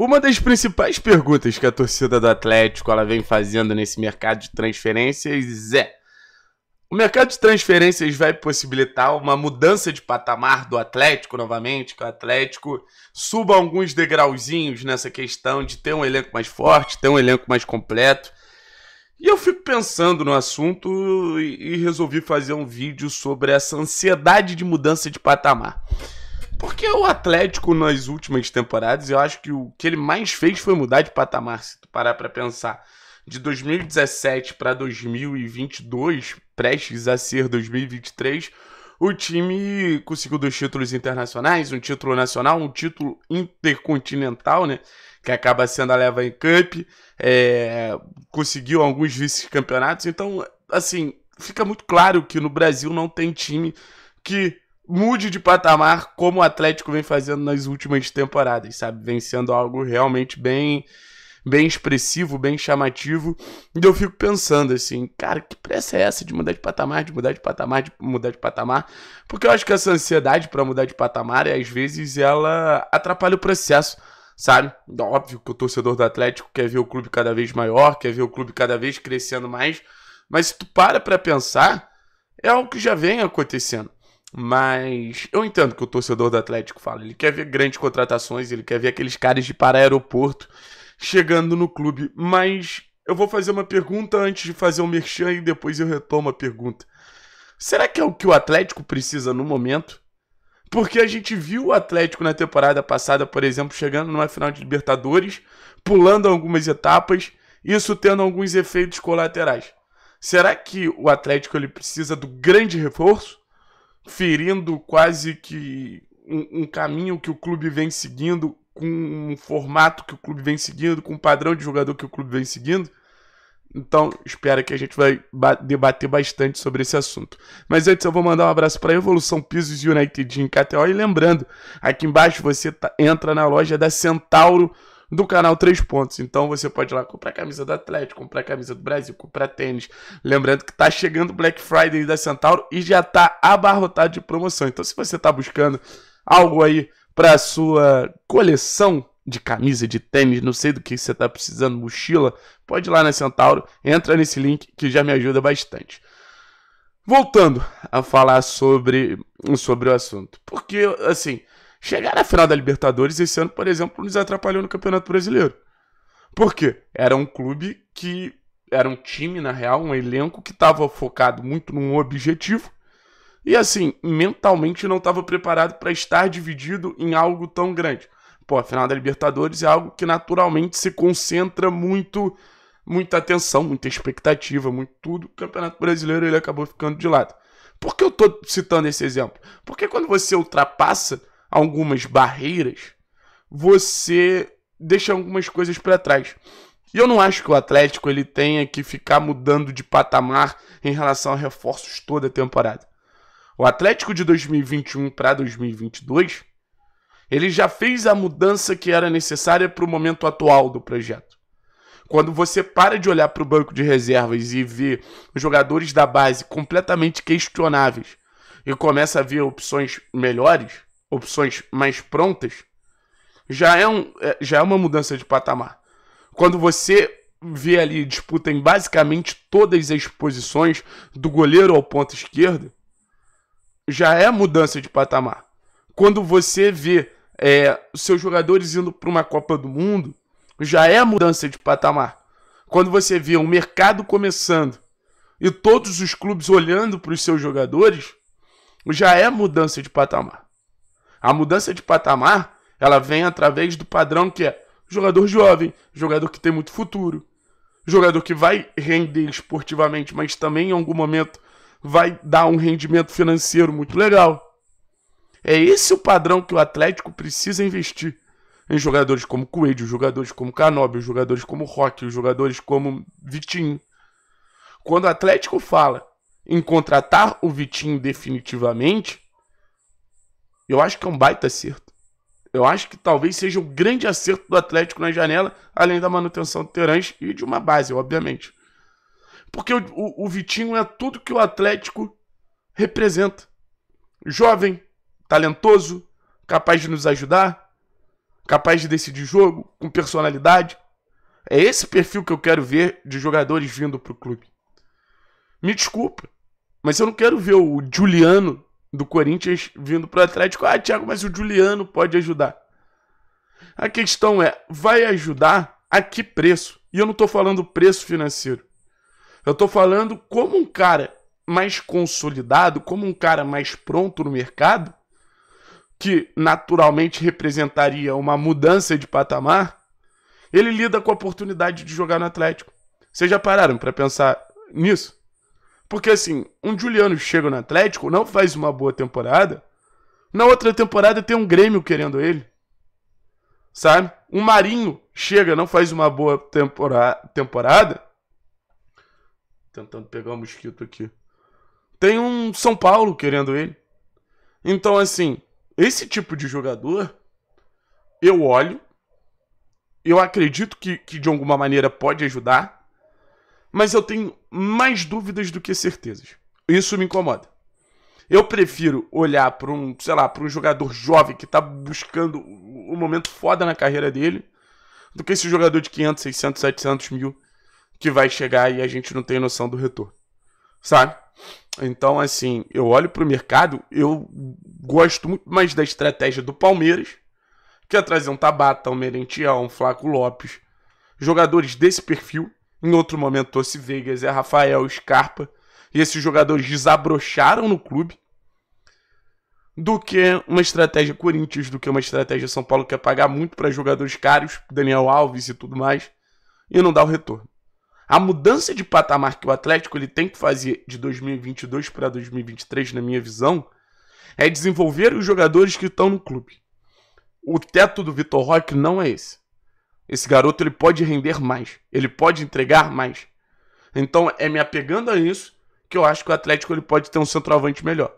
Uma das principais perguntas que a torcida do Atlético ela vem fazendo nesse mercado de transferências é: o mercado de transferências vai possibilitar uma mudança de patamar do Atlético novamente, que o Atlético suba alguns degrauzinhos nessa questão de ter um elenco mais forte, ter um elenco mais completo. E eu fico pensando no assunto e resolvi fazer um vídeo sobre essa ansiedade de mudança de patamar. Porque o Atlético, nas últimas temporadas, eu acho que o que ele mais fez foi mudar de patamar, se tu parar pra pensar. De 2017 para 2022, prestes a ser 2023, o time conseguiu dois títulos internacionais, um título nacional, um título intercontinental, né? Que acaba sendo a Leva em Cup, é, conseguiu alguns vice-campeonatos. Então, assim, fica muito claro que no Brasil não tem time que mude de patamar como o Atlético vem fazendo nas últimas temporadas, sabe? Vem sendo algo realmente bem bem expressivo, bem chamativo. E eu fico pensando assim, cara, que pressa é essa de mudar de patamar, de mudar de patamar, de mudar de patamar? Porque eu acho que essa ansiedade para mudar de patamar, às vezes ela atrapalha o processo sabe? Então, óbvio que o torcedor do Atlético quer ver o clube cada vez maior, quer ver o clube cada vez crescendo mais, mas se tu para pra pensar, é algo que já vem acontecendo. Mas eu entendo que o torcedor do Atlético fala. Ele quer ver grandes contratações, ele quer ver aqueles caras de para-aeroporto chegando no clube. Mas eu vou fazer uma pergunta antes de fazer um merchan e depois eu retomo a pergunta. Será que é o que o Atlético precisa no momento? Porque a gente viu o Atlético na temporada passada, por exemplo, chegando numa final de Libertadores, pulando algumas etapas, isso tendo alguns efeitos colaterais. Será que o Atlético ele precisa do grande reforço? ferindo quase que um, um caminho que o clube vem seguindo, com um formato que o clube vem seguindo, com um padrão de jogador que o clube vem seguindo. Então, espero que a gente vai debater bastante sobre esse assunto. Mas antes eu vou mandar um abraço para Evolução Pisos United em KTO. E lembrando, aqui embaixo você tá, entra na loja da centauro do canal Três Pontos. Então você pode ir lá comprar camisa do Atlético, comprar camisa do Brasil, comprar tênis. Lembrando que tá chegando Black Friday da Centauro e já tá abarrotado de promoção. Então se você tá buscando algo aí para sua coleção de camisa, de tênis, não sei do que você tá precisando, mochila, pode ir lá na Centauro, entra nesse link que já me ajuda bastante. Voltando a falar sobre, sobre o assunto. Porque, assim, Chegar na final da Libertadores esse ano, por exemplo, nos atrapalhou no Campeonato Brasileiro. Por quê? Era um clube que. Era um time, na real, um elenco que estava focado muito num objetivo. E assim, mentalmente não estava preparado para estar dividido em algo tão grande. Pô, a final da Libertadores é algo que naturalmente se concentra muito, muita atenção, muita expectativa, muito tudo. O Campeonato Brasileiro ele acabou ficando de lado. Por que eu estou citando esse exemplo? Porque quando você ultrapassa algumas barreiras, você deixa algumas coisas para trás. E eu não acho que o Atlético ele tenha que ficar mudando de patamar em relação a reforços toda a temporada. O Atlético de 2021 para 2022, ele já fez a mudança que era necessária para o momento atual do projeto. Quando você para de olhar para o banco de reservas e ver os jogadores da base completamente questionáveis e começa a ver opções melhores, opções mais prontas, já é, um, é, já é uma mudança de patamar. Quando você vê ali disputa em basicamente todas as posições, do goleiro ao ponto esquerdo, já é mudança de patamar. Quando você vê é, seus jogadores indo para uma Copa do Mundo, já é mudança de patamar. Quando você vê um mercado começando e todos os clubes olhando para os seus jogadores, já é mudança de patamar. A mudança de patamar, ela vem através do padrão que é jogador jovem, jogador que tem muito futuro, jogador que vai render esportivamente, mas também em algum momento vai dar um rendimento financeiro muito legal. É esse o padrão que o Atlético precisa investir em jogadores como Coelho, jogadores como Canóbio, jogadores como Roque, jogadores como Vitinho. Quando o Atlético fala em contratar o Vitinho definitivamente, eu acho que é um baita acerto. Eu acho que talvez seja o um grande acerto do Atlético na janela, além da manutenção do Terãs e de uma base, obviamente. Porque o, o, o Vitinho é tudo que o Atlético representa. Jovem, talentoso, capaz de nos ajudar, capaz de decidir jogo, com personalidade. É esse perfil que eu quero ver de jogadores vindo para o clube. Me desculpa, mas eu não quero ver o Juliano do Corinthians vindo para o Atlético. Ah, Thiago, mas o Juliano pode ajudar. A questão é, vai ajudar a que preço? E eu não estou falando preço financeiro. Eu estou falando como um cara mais consolidado, como um cara mais pronto no mercado, que naturalmente representaria uma mudança de patamar, ele lida com a oportunidade de jogar no Atlético. Vocês já pararam para pensar nisso? Porque assim, um Juliano chega no Atlético, não faz uma boa temporada. Na outra temporada tem um Grêmio querendo ele. Sabe? Um Marinho chega, não faz uma boa tempora temporada. Tentando pegar o um mosquito aqui. Tem um São Paulo querendo ele. Então, assim, esse tipo de jogador, eu olho, eu acredito que, que de alguma maneira pode ajudar mas eu tenho mais dúvidas do que certezas. Isso me incomoda. Eu prefiro olhar para um, sei lá, para um jogador jovem que está buscando um momento foda na carreira dele, do que esse jogador de 500, 600, 700 mil que vai chegar e a gente não tem noção do retorno, sabe? Então, assim, eu olho para o mercado, eu gosto muito mais da estratégia do Palmeiras, que é trazer um Tabata, um Merentiel, um Flaco Lopes, jogadores desse perfil, em outro momento, trouxe Vegas, é Rafael, Scarpa. E esses jogadores desabrocharam no clube. Do que uma estratégia Corinthians, do que uma estratégia São Paulo, que é pagar muito para jogadores caros, Daniel Alves e tudo mais, e não dar o retorno. A mudança de patamar que o Atlético ele tem que fazer de 2022 para 2023, na minha visão, é desenvolver os jogadores que estão no clube. O teto do Vitor Roque não é esse. Esse garoto ele pode render mais, ele pode entregar mais. Então é me apegando a isso que eu acho que o Atlético ele pode ter um centroavante melhor.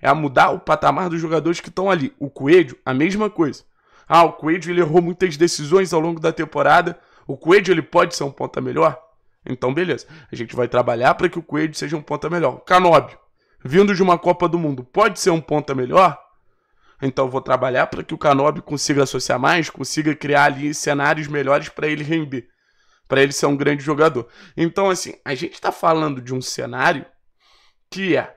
É a mudar o patamar dos jogadores que estão ali. O Coelho, a mesma coisa. Ah, o Coelho ele errou muitas decisões ao longo da temporada. O Coelho ele pode ser um ponta melhor? Então beleza. A gente vai trabalhar para que o Coelho seja um ponta melhor. Canóbio, vindo de uma Copa do Mundo, pode ser um ponta melhor? Então vou trabalhar para que o Kanobi consiga associar mais, consiga criar ali cenários melhores para ele render, para ele ser um grande jogador. Então assim, a gente está falando de um cenário que é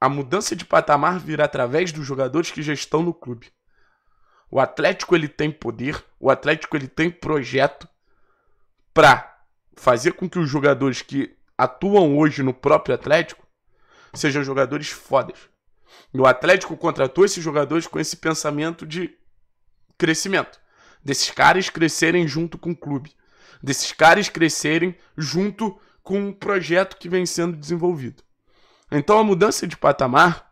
a mudança de patamar virá através dos jogadores que já estão no clube. O Atlético ele tem poder, o Atlético ele tem projeto para fazer com que os jogadores que atuam hoje no próprio Atlético sejam jogadores fodas. E o Atlético contratou esses jogadores com esse pensamento de crescimento. Desses caras crescerem junto com o clube. Desses caras crescerem junto com o projeto que vem sendo desenvolvido. Então a mudança de patamar,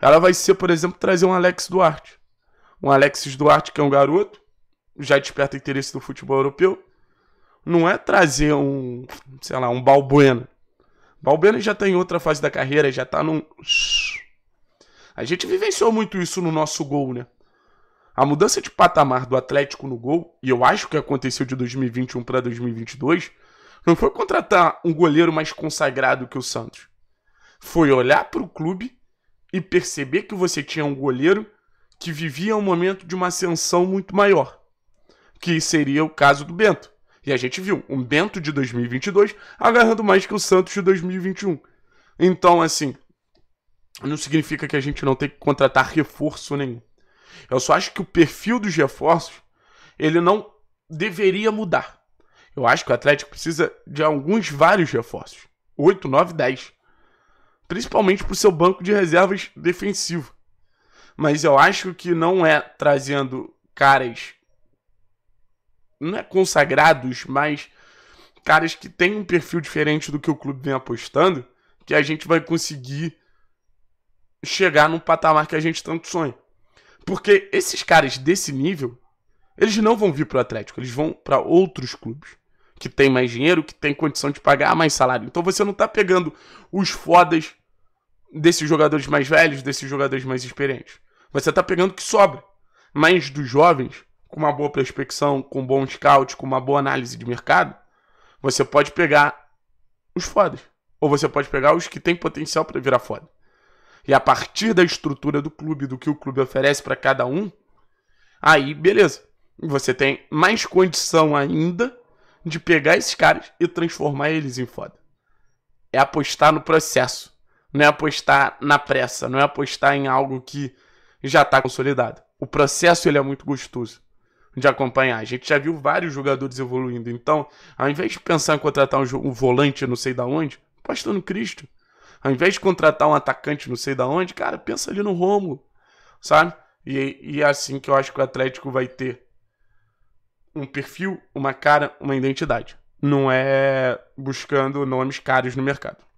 ela vai ser, por exemplo, trazer um Alex Duarte. Um Alex Duarte que é um garoto, já desperta interesse do futebol europeu. Não é trazer um, sei lá, um Balbuena. Balbuena já está em outra fase da carreira, já está num a gente vivenciou muito isso no nosso gol, né? A mudança de patamar do Atlético no gol, e eu acho que aconteceu de 2021 para 2022, não foi contratar um goleiro mais consagrado que o Santos. Foi olhar para o clube e perceber que você tinha um goleiro que vivia um momento de uma ascensão muito maior, que seria o caso do Bento. E a gente viu um Bento de 2022 agarrando mais que o Santos de 2021. Então, assim, não significa que a gente não tem que contratar reforço nenhum. Eu só acho que o perfil dos reforços ele não deveria mudar. Eu acho que o Atlético precisa de alguns vários reforços. 8, 9, 10. Principalmente para o seu banco de reservas defensivo. Mas eu acho que não é trazendo caras. Não é consagrados, mas caras que têm um perfil diferente do que o clube vem apostando. Que a gente vai conseguir chegar num patamar que a gente tanto sonha. Porque esses caras desse nível, eles não vão vir para o Atlético, eles vão para outros clubes que tem mais dinheiro, que tem condição de pagar mais salário. Então você não está pegando os fodas desses jogadores mais velhos, desses jogadores mais experientes. Você está pegando o que sobra. Mas dos jovens, com uma boa prospecção, com um bom scout, com uma boa análise de mercado, você pode pegar os fodas. Ou você pode pegar os que têm potencial para virar foda e a partir da estrutura do clube, do que o clube oferece para cada um, aí beleza. Você tem mais condição ainda de pegar esses caras e transformar eles em foda. É apostar no processo, não é apostar na pressa, não é apostar em algo que já está consolidado. O processo ele é muito gostoso de acompanhar. A gente já viu vários jogadores evoluindo. Então, ao invés de pensar em contratar um, volante não sei da onde, aposta no Cristo. Ao invés de contratar um atacante não sei da onde, cara, pensa ali no Romo, sabe? E, e é assim que eu acho que o Atlético vai ter um perfil, uma cara, uma identidade. Não é buscando nomes caros no mercado.